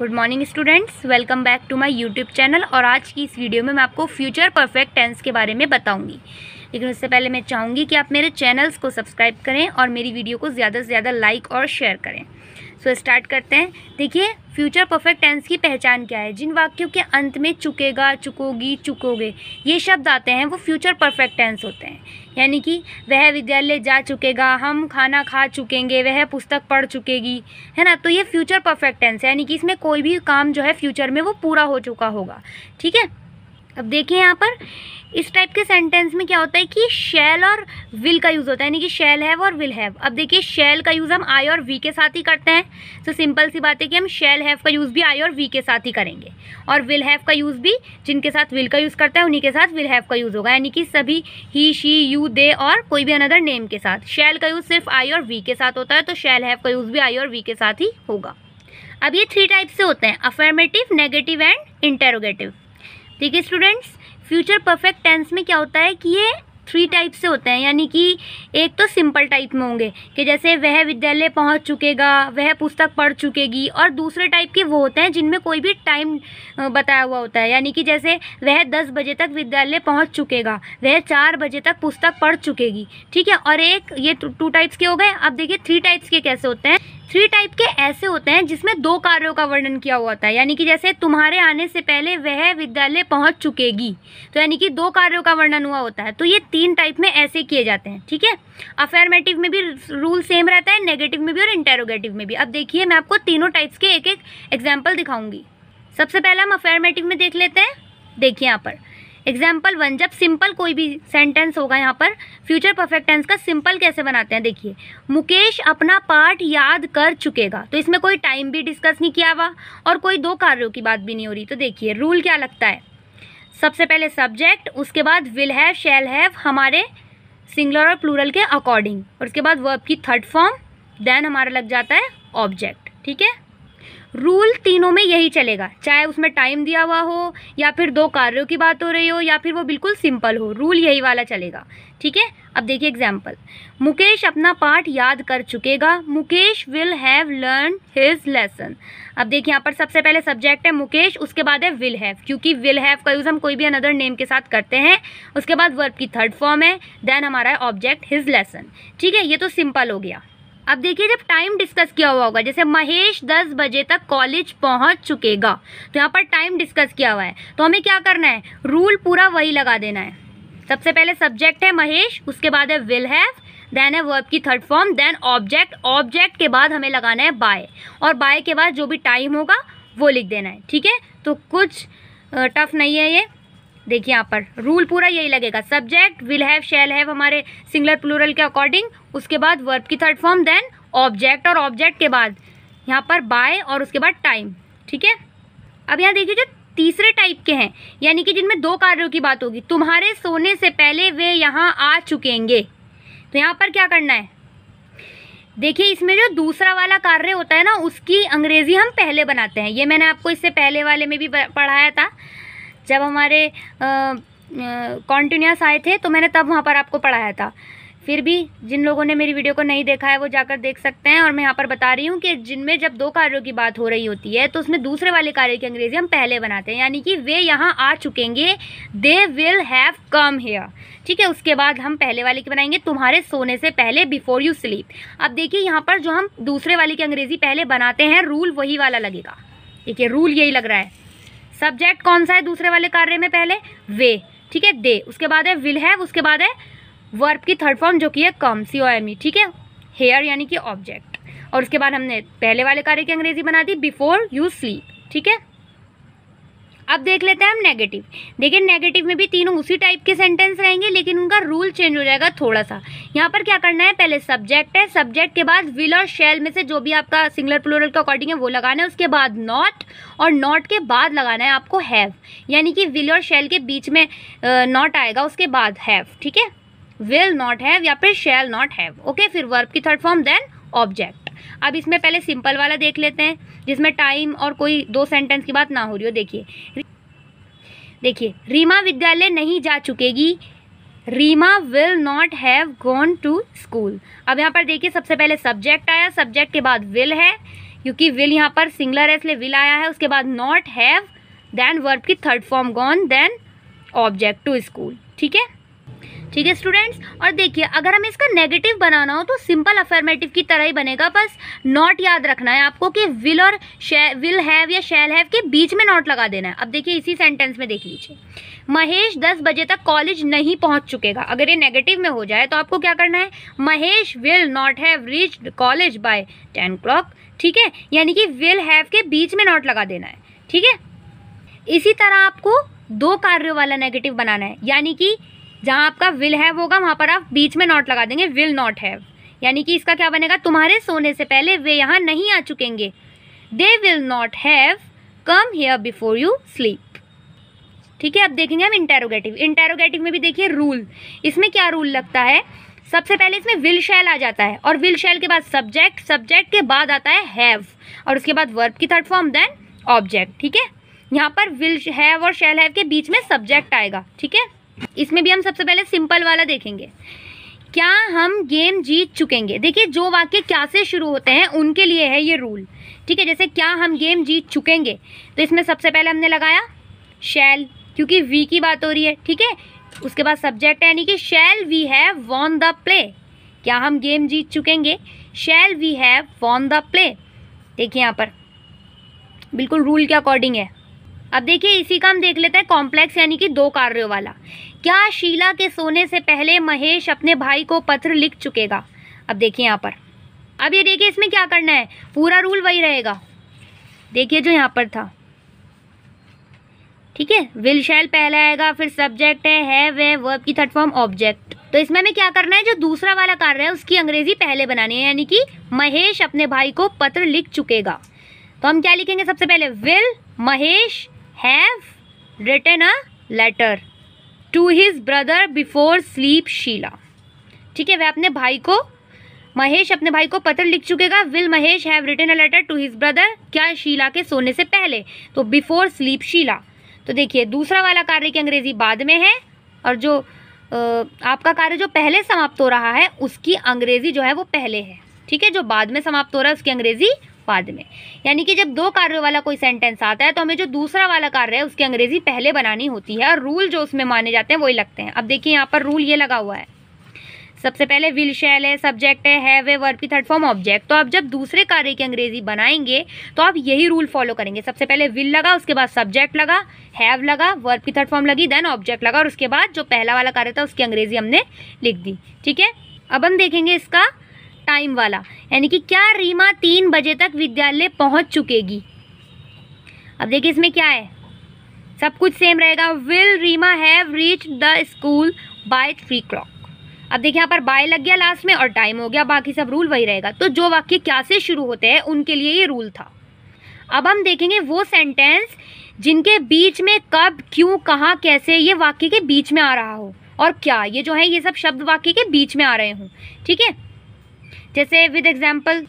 good morning students welcome back to my YouTube channel और आज की इस वीडियो में मैं आपको फ्यूचर परफेक्ट टेंस के बारे में बताऊंगी लेकिन उससे पहले मैं चाहूँगी कि आप मेरे चैनल्स को सब्सक्राइब करें और मेरी वीडियो को ज़्यादा से ज़्यादा लाइक और शेयर करें सो so, स्टार्ट करते हैं देखिए फ्यूचर परफेक्ट टेंस की पहचान क्या है जिन वाक्यों के अंत में चुकेगा चुकोगी चुकोगे ये शब्द आते हैं वो फ्यूचर परफेक्ट टेंस होते हैं यानी कि वह विद्यालय जा चुकेगा हम खाना खा चुकेंगे वह पुस्तक पढ़ चुकेगी है ना तो ये फ्यूचर परफेक्ट टेंस है यानी कि इसमें कोई भी काम जो है फ्यूचर में वो पूरा हो चुका होगा ठीक है अब देखिए यहाँ पर इस टाइप के सेंटेंस में क्या होता है कि शेल और विल का यूज़ होता है यानी कि शेल हैव और विल हैव अब देखिए शेल का यूज़ हम आई और वी के साथ ही करते हैं तो सिंपल सी बात है कि हम शेल हैव का यूज़ भी आई और वी के साथ ही करेंगे और विल हैव का यूज़ भी जिनके साथ विल का यूज़ करता है उन्हीं के साथ विल हैव का यूज़ होगा यानी कि सभी ही शी यू दे और कोई भी अनदर नेम के साथ शेल का यूज़ सिर्फ आई और वी के साथ होता है तो शेल हैव का यूज़ भी आई और वी के साथ ही होगा अब ये थ्री टाइप से होते हैं अफर्मेटिव नेगेटिव एंड इंटेरोगेटिव ठीक है स्टूडेंट्स फ्यूचर परफेक्ट टेंस में क्या होता है कि ये थ्री टाइप से होते हैं यानी कि एक तो सिंपल टाइप में होंगे कि जैसे वह विद्यालय पहुंच चुकेगा वह पुस्तक पढ़ चुकेगी और दूसरे टाइप के वो होते हैं जिनमें कोई भी टाइम बताया हुआ होता है यानी कि जैसे वह दस बजे तक विद्यालय पहुंच चुकेगा वह चार बजे तक पुस्तक पढ़ चुकेगी ठीक है और एक ये टू टाइप्स के हो गए अब देखिए थ्री टाइप्स के कैसे होते हैं थ्री टाइप के ऐसे होते हैं जिसमें दो कार्यों का वर्णन किया हुआ होता है यानी कि जैसे तुम्हारे आने से पहले वह विद्यालय पहुंच चुकेगी तो यानी कि दो कार्यों का वर्णन हुआ होता है तो ये तीन टाइप में ऐसे किए जाते हैं ठीक है अफेयरमेटिव में भी रूल सेम रहता है नेगेटिव में भी और इंटेरोगेटिव में भी अब देखिए मैं आपको तीनों टाइप्स के एक एक एग्जाम्पल दिखाऊंगी सबसे पहले हम अफेयरमेटिव में देख लेते हैं देखिए यहाँ पर एग्जाम्पल वन जब सिंपल कोई भी सेंटेंस होगा यहाँ पर फ्यूचर परफेक्ट टेंस का सिंपल कैसे बनाते हैं देखिए मुकेश अपना पार्ट याद कर चुकेगा तो इसमें कोई टाइम भी डिस्कस नहीं किया हुआ और कोई दो कार्यों की बात भी नहीं हो रही तो देखिए रूल क्या लगता है सबसे पहले सब्जेक्ट उसके बाद विल हैव शेल हैव हमारे सिंगलर और प्लूरल के अकॉर्डिंग और उसके बाद वर्ब की थर्ड फॉर्म देन हमारा लग जाता है ऑब्जेक्ट ठीक है रूल तीनों में यही चलेगा चाहे उसमें टाइम दिया हुआ हो या फिर दो कार्यों की बात हो रही हो या फिर वो बिल्कुल सिंपल हो रूल यही वाला चलेगा ठीक है अब देखिए एग्जाम्पल मुकेश अपना पाठ याद कर चुकेगा Mukesh will have learn his lesson अब देखिए यहाँ पर सबसे पहले सब्जेक्ट है मुकेश उसके बाद है विल हैव क्योंकि विल हैव का यूज़ हम कोई भी अनदर नेम के साथ करते हैं उसके बाद वर्ब की थर्ड फॉर्म है देन हमारा है ऑब्जेक्ट हिज लेसन ठीक है ये तो सिंपल हो गया अब देखिए जब टाइम डिस्कस किया हुआ होगा जैसे महेश दस बजे तक कॉलेज पहुंच चुकेगा तो यहाँ पर टाइम डिस्कस किया हुआ है तो हमें क्या करना है रूल पूरा वही लगा देना है सबसे पहले सब्जेक्ट है महेश उसके बाद है विल हैव देन है वर्ब की third form then object object के बाद हमें लगाना है बाय और बाय के बाद जो भी टाइम होगा वो लिख देना है ठीक है तो कुछ टफ नहीं है ये देखिए यहाँ पर रूल पूरा यही लगेगा subject will have shall have हमारे सिंगलर प्लूरल के अकॉर्डिंग उसके बाद वर्ब की थर्ड फॉर्म देन ऑब्जेक्ट और ऑब्जेक्ट के बाद यहाँ पर बाय और उसके बाद टाइम ठीक है अब यहाँ देखिए जो तीसरे टाइप के हैं यानी कि जिनमें दो कार्यों की बात होगी तुम्हारे सोने से पहले वे यहाँ आ चुकेंगे तो यहाँ पर क्या करना है देखिए इसमें जो दूसरा वाला कार्य होता है ना उसकी अंग्रेजी हम पहले बनाते हैं ये मैंने आपको इससे पहले वाले में भी पढ़ाया था जब हमारे कॉन्टीन्यूस आए थे तो मैंने तब वहाँ पर आपको पढ़ाया था फिर भी जिन लोगों ने मेरी वीडियो को नहीं देखा है वो जाकर देख सकते हैं और मैं यहाँ पर बता रही हूँ कि जिनमें जब दो कार्यों की बात हो रही होती है तो उसमें दूसरे वाले कार्य की अंग्रेजी हम पहले बनाते हैं यानी कि वे यहाँ आ चुकेंगे they will have come here ठीक है उसके बाद हम पहले वाले की बनाएंगे तुम्हारे सोने से पहले बिफोर यू स्लीप अब देखिए यहाँ पर जो हम दूसरे वाले की अंग्रेजी पहले बनाते हैं रूल वही वाला लगेगा ठीक है रूल यही लग रहा है सब्जेक्ट कौन सा है दूसरे वाले कार्य में पहले वे ठीक है दे उसके बाद है विल हैव उसके बाद है वर्ब की थर्ड फॉर्म जो कि है कम सी ओ एम ई ठीक है हेयर यानी कि ऑब्जेक्ट और उसके बाद हमने पहले वाले कार्य की अंग्रेजी बना दी बिफोर यू स्लीप ठीक है अब देख लेते हैं हम नेगेटिव देखिए नेगेटिव में भी तीनों उसी टाइप के सेंटेंस रहेंगे लेकिन उनका रूल चेंज हो जाएगा थोड़ा सा यहाँ पर क्या करना है पहले सब्जेक्ट है सब्जेक्ट के बाद विल और शेल में से जो भी आपका सिंगलर प्लोरल का अकॉर्डिंग है वो लगाना है उसके बाद नॉट और नॉट के बाद लगाना है आपको हैव यानी कि विल और शेल के बीच में नॉट आएगा उसके बाद हैव ठीक है विल नॉट हैव या फिर शेल नॉट हैव ओके फिर वर्ब की थर्ड फॉर्म देन ऑब्जेक्ट अब इसमें पहले सिंपल वाला देख लेते हैं जिसमें टाइम और कोई दो सेंटेंस की बात ना हो रही हो देखिए देखिए रीमा विद्यालय नहीं जा चुकेगी Reema will not have gone to school अब यहाँ पर देखिए सबसे पहले सब्जेक्ट आया सब्जेक्ट के बाद विल है क्योंकि विल यहाँ पर सिंगलर है इसलिए विल आया है उसके बाद नॉट हैव देन वर्ब की third form gone then object to school ठीक है ठीक है स्टूडेंट्स और देखिए अगर हमें इसका नेगेटिव बनाना हो तो सिंपल अफर्मेटिव की तरह ही बनेगा बस नॉट याद रखना है आपको कि विल और विल हैव या शेल हैव के बीच में नॉट लगा देना है अब देखिए इसी सेंटेंस में देख लीजिए महेश दस बजे तक कॉलेज नहीं पहुंच चुकेगा अगर ये नेगेटिव में हो जाए तो आपको क्या करना है Mahesh will not have reach college by ten clock ठीक है यानी कि विल हैव के बीच में नॉट लगा देना है ठीक है इसी तरह आपको दो कार्यों वाला नेगेटिव बनाना है यानी कि जहाँ आपका विल हैव होगा वहाँ पर आप बीच में नॉट लगा देंगे विल नॉट हैव यानी कि इसका क्या बनेगा तुम्हारे सोने से पहले वे यहाँ नहीं आ चुकेंगे they will not have come here before you sleep ठीक है अब देखेंगे हम इंटेरोगेटिव इंटेरोगेटिव में भी देखिए रूल इसमें क्या रूल लगता है सबसे पहले इसमें विल शैल आ जाता है और विल शैल के बाद सब्जेक्ट सब्जेक्ट के बाद आता है हैव और उसके बाद वर्ब की थर्ड फॉर्म देन ऑब्जेक्ट ठीक है यहाँ पर विल हैव और शैल हैव के बीच में सब्जेक्ट आएगा ठीक है इसमें भी हम सबसे पहले सिंपल वाला देखेंगे क्या हम गेम जीत चुकेंगे देखिए जो वाक्य क्या से शुरू होते हैं उनके लिए है ये रूल ठीक है जैसे क्या हम गेम जीत चुकेंगे तो इसमें सबसे पहले हमने लगाया शैल क्योंकि वी की बात हो रही है ठीक है उसके बाद सब्जेक्ट है यानी कि shall we have won the play क्या हम गेम जीत चुकेंगे shall we have won the play देखिए यहाँ पर बिल्कुल रूल के अकॉर्डिंग है अब देखिए इसी का हम देख लेते हैं कॉम्प्लेक्स यानी कि दो कार्यों वाला क्या शीला के सोने से पहले महेश अपने भाई को पत्र लिख चुकेगा अब देखिए यहाँ पर अब ये देखिए इसमें क्या करना है पूरा रूल वही रहेगा देखिए जो यहाँ पर था ठीक है विल शैल पहले आएगा फिर सब्जेक्ट है है वे वर्ब की थर्ड फॉर्म ऑब्जेक्ट तो इसमें हमें क्या करना है जो दूसरा वाला कार्य है उसकी अंग्रेजी पहले बनानी है यानी कि महेश अपने भाई को पत्र लिख चुकेगा तो हम क्या लिखेंगे सबसे पहले will Mahesh have written a letter to his brother before sleep Sheela ठीक है वह अपने भाई को महेश अपने भाई को पत्र लिख चुकेगा will Mahesh have written a letter to his brother क्या शीला के सोने से पहले तो बिफोर स्लीप शीला तो देखिए दूसरा वाला कार्य की अंग्रेजी बाद में है और जो आपका कार्य जो पहले समाप्त हो रहा है उसकी अंग्रेजी जो है वो पहले है ठीक है जो बाद में समाप्त हो रहा है उसकी अंग्रेजी बाद में यानी कि जब दो कार्य वाला कोई सेंटेंस आता है तो हमें जो दूसरा वाला कार्य है उसकी अंग्रेजी पहले बनानी होती है और रूल जो उसमें माने जाते हैं वही लगते हैं अब देखिए यहाँ पर रूल ये लगा हुआ है सबसे पहले विल शैल है सब्जेक्ट है हैव है वर्ब की थर्ड फॉर्म ऑब्जेक्ट तो आप जब दूसरे कार्य की अंग्रेजी बनाएंगे तो आप यही रूल फॉलो करेंगे सबसे पहले विल लगा उसके बाद सब्जेक्ट लगा हैव लगा वर्ब की थर्ड फॉर्म लगी देन ऑब्जेक्ट लगा और उसके बाद जो पहला वाला कार्य था उसकी अंग्रेजी हमने लिख दी ठीक है अब हम देखेंगे इसका टाइम वाला यानी कि क्या रीमा तीन बजे तक विद्यालय पहुंच चुकेगी अब देखिए इसमें क्या है सब कुछ सेम रहेगा will Reema have reach the school by three clock अब देखिए यहाँ पर बाय लग गया लास्ट में और टाइम हो गया बाकी सब रूल वही रहेगा तो जो वाक्य क्या से शुरू होते हैं उनके लिए ये रूल था अब हम देखेंगे वो सेंटेंस जिनके बीच में कब क्यों कहाँ कैसे ये वाक्य के बीच में आ रहा हो और क्या ये जो है ये सब शब्द वाक्य के बीच में आ रहे हों ठीक है जैसे विद एग्जाम्पल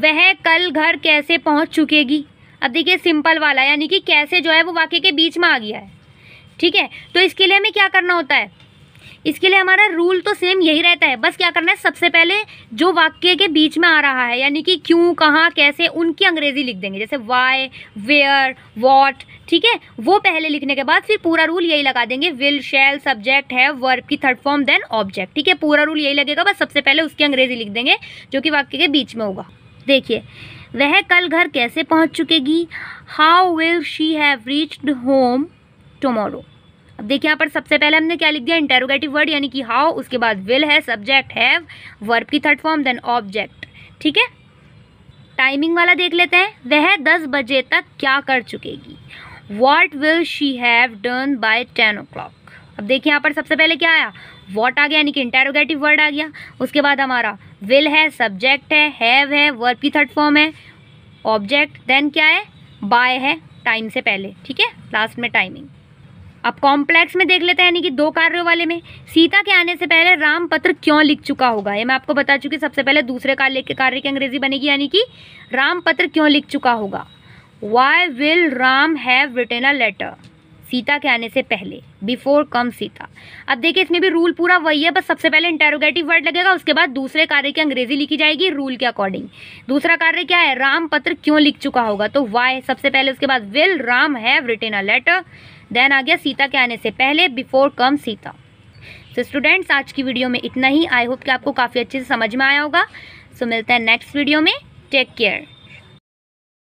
वह कल घर कैसे पहुंच चुकेगी अब देखिए सिंपल वाला यानी कि कैसे जो है वो वाक्य के बीच में आ गया है ठीक है तो इसके लिए हमें क्या करना होता है इसके लिए हमारा रूल तो सेम यही रहता है बस क्या करना है सबसे पहले जो वाक्य के बीच में आ रहा है यानी कि क्यों कहाँ कैसे उनकी अंग्रेजी लिख देंगे जैसे वाई वेयर वॉट ठीक है वो पहले लिखने के बाद फिर पूरा रूल यही लगा देंगे विल शेल सब्जेक्ट है वर्ब की थर्ड फॉर्म देन ऑब्जेक्ट ठीक है पूरा रूल यही लगेगा बस सबसे पहले उसकी अंग्रेजी लिख देंगे जो कि वाक्य के बीच में होगा देखिए वह कल घर कैसे पहुंच चुकेगी how will she have reached home tomorrow अब देखिए यहाँ पर सबसे पहले हमने क्या लिख दिया इंटेरोगेटिव वर्ड यानी कि हाउ उसके बाद विल है सब्जेक्ट हैव वर्ब की थर्ड फॉर्म देन ऑब्जेक्ट ठीक है टाइमिंग वाला देख लेते हैं वह दस बजे तक क्या कर चुकेगी what will she have done by ten o'clock अब देखिए यहाँ पर सबसे पहले क्या आया वॉट आ गया यानी कि इंटेरोगेटिव वर्ड आ गया उसके बाद हमारा विल है सब्जेक्ट है हैव है वर्ब की थर्ड फॉर्म है ऑब्जेक्ट देन क्या है बाय है टाइम से पहले ठीक है लास्ट में टाइमिंग अब कॉम्प्लेक्स में देख लेते हैं यानी कि दो कार्यों वाले में सीता के आने से पहले राम पत्र क्यों लिख चुका होगा ये मैं आपको बता चुकी सबसे पहले दूसरे कार्य के कार्य की अंग्रेजी बनेगी यानी कि राम पत्र क्यों लिख चुका होगा why will Ram have return a letter Sita के आने से पहले बिफोर कम सीता अब देखिए इसमें भी रूल पूरा वही है बस सबसे पहले इंटेरोगेटिव वर्ड लगेगा उसके बाद दूसरे कार्य की अंग्रेजी लिखी जाएगी रूल के अकॉर्डिंग दूसरा कार्य क्या है राम पत्र क्यों लिख चुका होगा तो वाई सबसे पहले उसके बाद will Ram have written a letter then आ गया सीता के आने से पहले बिफोर कम सीता तो स्टूडेंट्स आज की वीडियो में इतना ही आई होप कि आपको काफ़ी अच्छे से समझ में आया होगा सो so, मिलते हैं नेक्स्ट वीडियो में टेक केयर